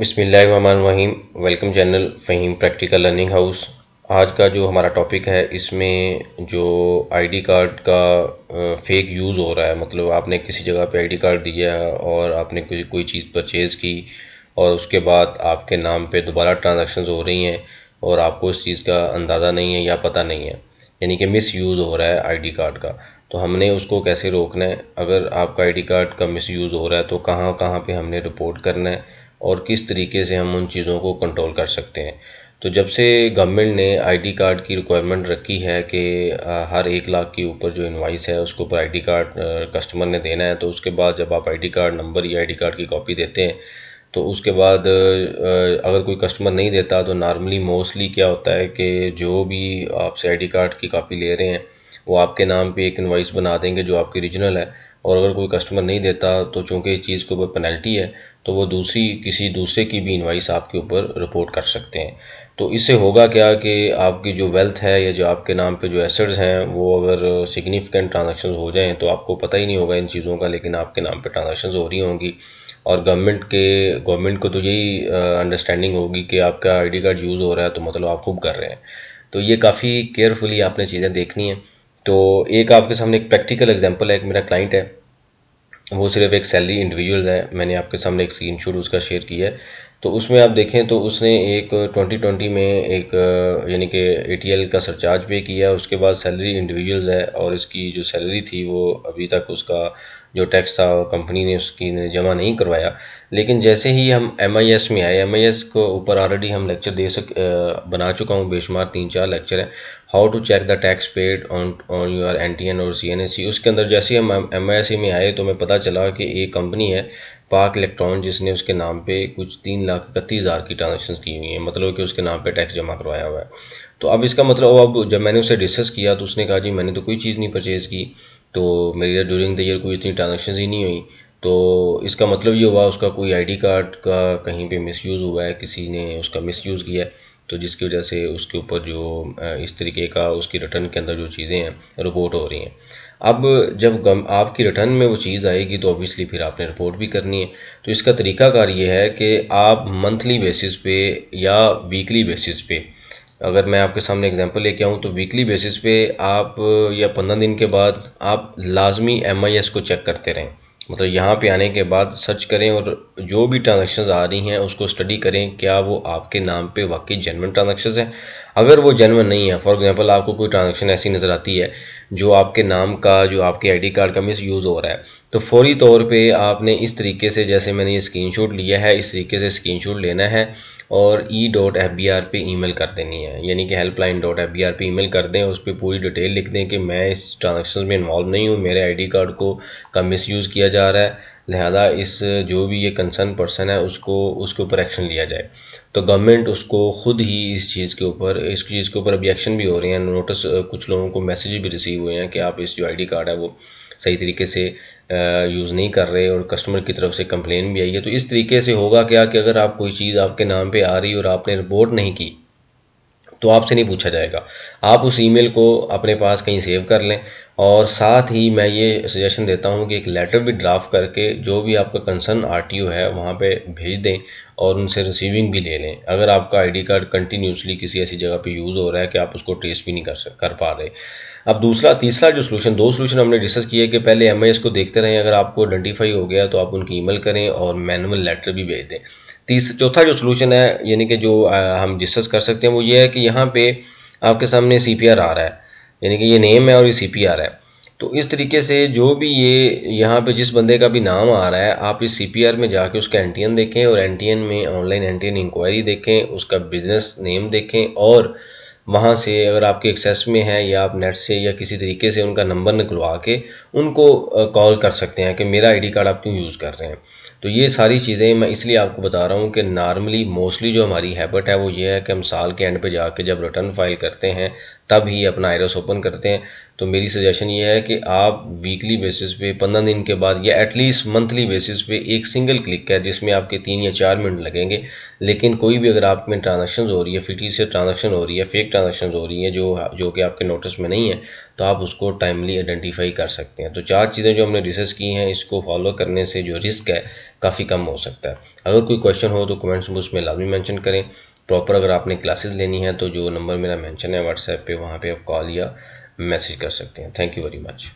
बिसमीम welcome channel Faheem practical learning house आज का जो हमारा टॉपिक है इसमें जो आईडी कार्ड का फेक यूज़ हो रहा है मतलब आपने किसी जगह पे आईडी कार्ड दिया और आपने कोई कोई चीज़ परचेज़ की और उसके बाद आपके नाम पे दोबारा ट्रांजेक्शन हो रही हैं और आपको इस चीज़ का अंदाज़ा नहीं है या पता नहीं है यानी कि मिस यूज़ हो रहा है आई कार्ड का तो हमने उसको कैसे रोकना है अगर आपका आई कार्ड का मिस यूज़ हो रहा है तो कहाँ कहाँ पर हमने रिपोर्ट करना है और किस तरीके से हम उन चीज़ों को कंट्रोल कर सकते हैं तो जब से गवर्नमेंट ने आईडी कार्ड की रिक्वायरमेंट रखी है कि हर एक लाख के ऊपर जो इनवाइस है उसको ऊपर आईडी कार्ड कस्टमर ने देना है तो उसके बाद जब आप आईडी कार्ड नंबर या आईडी कार्ड की कॉपी देते हैं तो उसके बाद अगर कोई कस्टमर नहीं देता तो नॉर्मली मोस्टली क्या होता है कि जो भी आपसे आई कार्ड की कापी ले रहे हैं वो आपके नाम पर एक इन्वाइस बना देंगे जो आपकी रिजनल है और अगर कोई कस्टमर नहीं देता तो चूँकि इस चीज़ के ऊपर पेनल्टी है तो वो दूसरी किसी दूसरे की भी इन्वाइस आपके ऊपर रिपोर्ट कर सकते हैं तो इससे होगा क्या कि आपकी जो वेल्थ है या जो आपके नाम पे जो एसेट्स हैं वो अगर सिग्निफिकेंट ट्रांजेक्शन हो जाएँ तो आपको पता ही नहीं होगा इन चीज़ों का लेकिन आपके नाम पे ट्रांजेक्शन हो रही होंगी और गवर्नमेंट के गवर्नमेंट को तो यही अंडरस्टैंडिंग होगी कि आपका आईडी कार्ड यूज़ हो रहा है तो मतलब आप खूब कर रहे हैं तो ये काफ़ी केयरफुली आपने चीज़ें देखनी है तो एक आपके सामने एक प्रैक्टिकल एग्जाम्पल है एक मेरा क्लाइंट है वो सिर्फ एक सैलरी इंडिविजुअल है मैंने आपके सामने एक स्क्रीन उसका शेयर किया है तो उसमें आप देखें तो उसने एक 2020 में एक यानी कि ए का सरचार्ज पे किया उसके बाद सैलरी इंडिविजुअल्स है और इसकी जो सैलरी थी वो अभी तक उसका जो टैक्स था कंपनी ने उसकी ने जमा नहीं करवाया लेकिन जैसे ही हम एम में आए एम को ऊपर ऑलरेडी हम लेक्चर दे सक बना चुका हूँ बेशुमार तीन चार लेक्चर हैं how to check the tax paid on on your N T N और सी एन एस सी उसके अंदर जैसे ही हम एम e में आए तो हमें पता चला कि एक कंपनी है पाक इलेक्ट्रॉन जिसने उसके नाम पे कुछ तीन लाख इकतीस हज़ार की ट्रांजेक्शन की हुई हैं मतलब कि उसके नाम पे टैक्स जमा करवाया हुआ है तो अब इसका मतलब अब जब मैंने उसे डिस्कस किया तो उसने कहा जी मैंने तो कोई चीज़ नहीं परचेज़ की तो मेरी ड्यूरिंग द ईयर कोई इतनी ट्रांजेक्शन ही नहीं हुई तो इसका मतलब ये हुआ उसका कोई आईडी कार्ड का कहीं पे मिसयूज़ हुआ है किसी ने उसका मिसयूज़ किया है तो जिसकी वजह से उसके ऊपर जो इस तरीके का उसकी रिटर्न के अंदर जो चीज़ें हैं रिपोर्ट हो रही हैं अब जब गम आपकी रिटर्न में वो चीज़ आएगी तो ऑब्वियसली फिर आपने रिपोर्ट भी करनी है तो इसका तरीकाकार ये है कि आप मंथली बेसिस पे या वीकली बेसिस पे अगर मैं आपके सामने एग्जांपल लेके आऊँ तो वीकली बेसिस पे आप या पंद्रह दिन के बाद आप लाजमी एम को चेक करते रहें मतलब यहाँ पे आने के बाद सर्च करें और जो भी ट्रांजेक्शन आ रही हैं उसको स्टडी करें क्या वो आपके नाम पे वाकई जेनवन ट्रांजेक्शन हैं अगर वो जेनवन नहीं है फॉर एग्जांपल आपको कोई ट्रांजेक्शन ऐसी नज़र आती है जो आपके नाम का जो आपके आईडी कार्ड का मिस यूज़ हो रहा है तो फौरी तौर पर आपने इस तरीके से जैसे मैंने ये स्क्रीन लिया है इस तरीके से स्क्रीन लेना है और e dot F B R पे मेल कर देनी है यानी कि helpline dot F B R पे मेल कर दें उस पर पूरी डिटेल लिख दें कि मैं इस ट्रांजेक्शन में इन्वॉल्व नहीं हूँ मेरे आईडी कार्ड को का मिस यूज़ किया जा रहा है लिहाजा इस जो भी ये कंसर्न पर्सन है उसको उसके ऊपर एक्शन लिया जाए तो गवर्नमेंट उसको खुद ही इस चीज़ के ऊपर इस चीज़ के ऊपर अभी एक्शन भी हो रहे हैं नोटिस कुछ लोगों को मैसेज भी रिसीव हुए हैं कि आप इस जो डी कार्ड है वो सही तरीके से यूज़ नहीं कर रहे और कस्टमर की तरफ से कंप्लेन भी आई है तो इस तरीके से होगा क्या कि अगर आप कोई चीज़ आपके नाम पे आ रही और आपने रिपोर्ट नहीं की तो आपसे नहीं पूछा जाएगा आप उस ईमेल को अपने पास कहीं सेव कर लें और साथ ही मैं ये सजेशन देता हूँ कि एक लेटर भी ड्राफ्ट करके जो भी आपका कंसर्न आर है वहाँ पे भेज दें और उनसे रिसीविंग भी ले लें अगर आपका आईडी कार्ड कंटिन्यूसली किसी ऐसी जगह पे यूज़ हो रहा है कि आप उसको ट्रेस भी नहीं कर कर पा रहे अब दूसरा तीसरा जो सोलूशन दो सोलूशन हमने डिस्कस किया कि पहले एम को देखते रहें अगर आपको आइडेंटिफाई हो गया तो आप उनकी ई करें और मैनुअल लेटर भी भेज दें तीस चौथा जो सोलूशन है यानी कि जो हम डिस्कस कर सकते हैं वो ये है कि यहाँ पे आपके सामने सी पी आर आ रहा है यानी कि ये नेम है और ये सी पी आर है तो इस तरीके से जो भी ये यहाँ पे जिस बंदे का भी नाम आ रहा है आप इस सी पी आर में जाके उसका एन टी एन देखें और एन टी एन में online N T N inquiry देखें उसका बिजनेस नेम देखें और वहाँ से अगर आपके एक्सेस में है या आप नेट से या किसी तरीके से उनका नंबर निकलवा के उनको कॉल कर सकते हैं कि मेरा आईडी कार्ड आप क्यों यूज़ कर रहे हैं तो ये सारी चीज़ें मैं इसलिए आपको बता रहा हूँ कि नॉर्मली मोस्टली जो हमारी हैबिट है वो ये है कि हम साल के एंड पे जाके जब रिटर्न फाइल करते हैं तब ही अपना आयरस ओपन करते हैं तो मेरी सजेशन ये है कि आप वीकली बेसिस पे पंद्रह दिन के बाद या एटलीस्ट मंथली बेसिस पे एक सिंगल क्लिक है जिसमें आपके तीन या चार मिनट लगेंगे लेकिन कोई भी अगर आप में ट्रांजेक्शन हो रही है फिटी से ट्रांजेक्शन हो रही है फेक ट्रांजेक्शन हो रही है जो जो कि आपके नोटिस में नहीं है तो आप उसको टाइमली आइडेंटिफाई कर सकते हैं तो चार चीज़ें जो हमने रिसर्च की हैं इसको फॉलो करने से जो रिस्क है काफ़ी कम हो सकता है अगर कोई क्वेश्चन हो तो कमेंट्स में उसमें लाजमी मैंशन करें प्रॉपर अगर आपने क्लासेस लेनी है तो जो नंबर मेरा मैंशन है व्हाट्सएप पर वहाँ पर आप कॉल या मैसेज कर सकते हैं थैंक यू वेरी मच